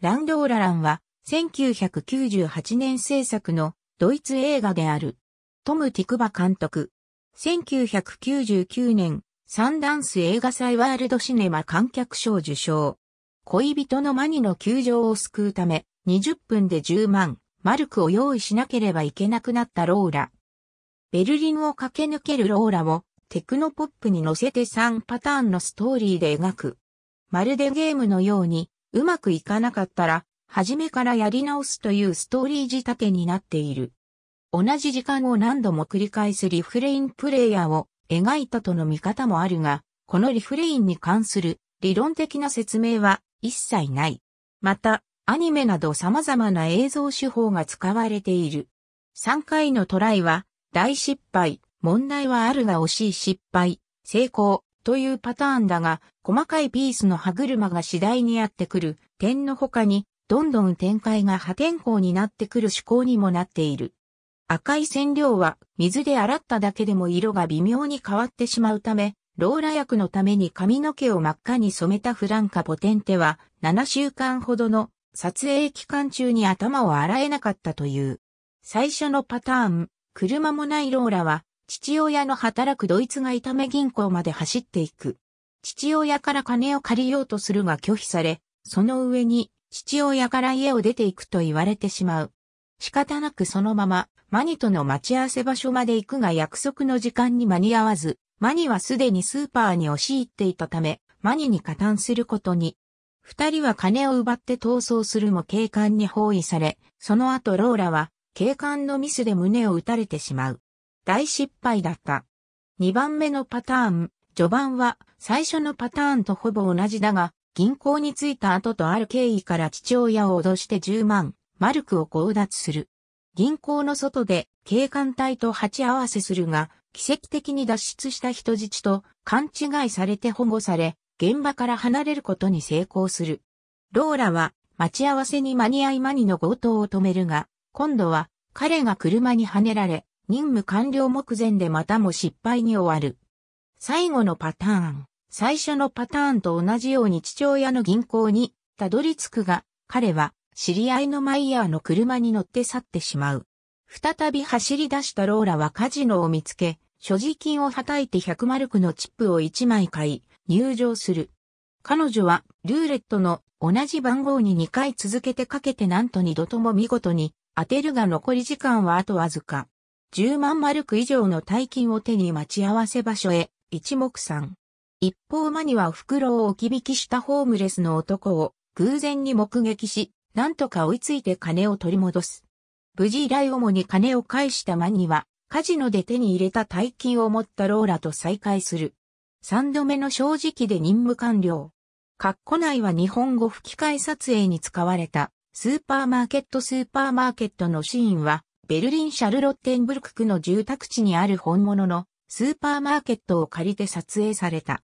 ランドーラランは、1998年制作のドイツ映画である。トム・ティクバ監督。1999年、サンダンス映画祭ワールドシネマ観客賞受賞。恋人のマニの窮状を救うため、20分で10万、マルクを用意しなければいけなくなったローラ。ベルリンを駆け抜けるローラを、テクノポップに乗せて3パターンのストーリーで描く。まるでゲームのように、うまくいかなかったら、初めからやり直すというストーリー仕立てになっている。同じ時間を何度も繰り返すリフレインプレイヤーを描いたとの見方もあるが、このリフレインに関する理論的な説明は一切ない。また、アニメなど様々な映像手法が使われている。3回のトライは、大失敗、問題はあるが惜しい失敗、成功、というパターンだが、細かいピースの歯車が次第にやってくる点の他に、どんどん展開が破天荒になってくる趣向にもなっている。赤い染料は水で洗っただけでも色が微妙に変わってしまうため、ローラ薬のために髪の毛を真っ赤に染めたフランカポテンテは7週間ほどの撮影期間中に頭を洗えなかったという。最初のパターン、車もないローラは父親の働くドイツが痛め銀行まで走っていく。父親から金を借りようとするが拒否され、その上に父親から家を出ていくと言われてしまう。仕方なくそのまま、マニとの待ち合わせ場所まで行くが約束の時間に間に合わず、マニはすでにスーパーに押し入っていたため、マニに加担することに。二人は金を奪って逃走するも警官に包囲され、その後ローラは警官のミスで胸を撃たれてしまう。大失敗だった。2番目のパターン、序盤は最初のパターンとほぼ同じだが、銀行に着いた後とある経緯から父親を脅して10万、マルクを強奪する。銀行の外で警官隊と鉢合わせするが、奇跡的に脱出した人質と勘違いされて保護され、現場から離れることに成功する。ローラは待ち合わせに間に合いマニの強盗を止めるが、今度は彼が車にはねられ、任務完了目前でまたも失敗に終わる。最後のパターン。最初のパターンと同じように父親の銀行にたどり着くが、彼は知り合いのマイヤーの車に乗って去ってしまう。再び走り出したローラはカジノを見つけ、所持金をはたいて100マルクのチップを1枚買い、入場する。彼女はルーレットの同じ番号に2回続けてかけてなんと2度とも見事に当てるが残り時間はあとわずか。10万マルク以上の大金を手に待ち合わせ場所へ、一目散。一方マニは袋を置き引きしたホームレスの男を偶然に目撃し、なんとか追いついて金を取り戻す。無事依頼主に金を返したマニは、カジノで手に入れた大金を持ったローラと再会する。三度目の正直で任務完了。カッコ内は日本語吹き替え撮影に使われたスーパーマーケットスーパーマーケットのシーンはベルリン・シャルロッテンブルク区の住宅地にある本物のスーパーマーケットを借りて撮影された。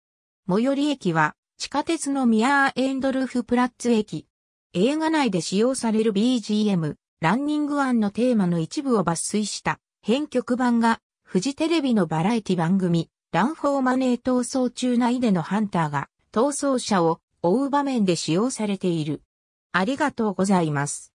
最寄り駅は地下鉄のミアー・エンドルフ・プラッツ駅。映画内で使用される BGM、ランニングワンのテーマの一部を抜粋した編曲版がフジテレビのバラエティ番組、ランフォーマネー逃走中内でのハンターが逃走者を追う場面で使用されている。ありがとうございます。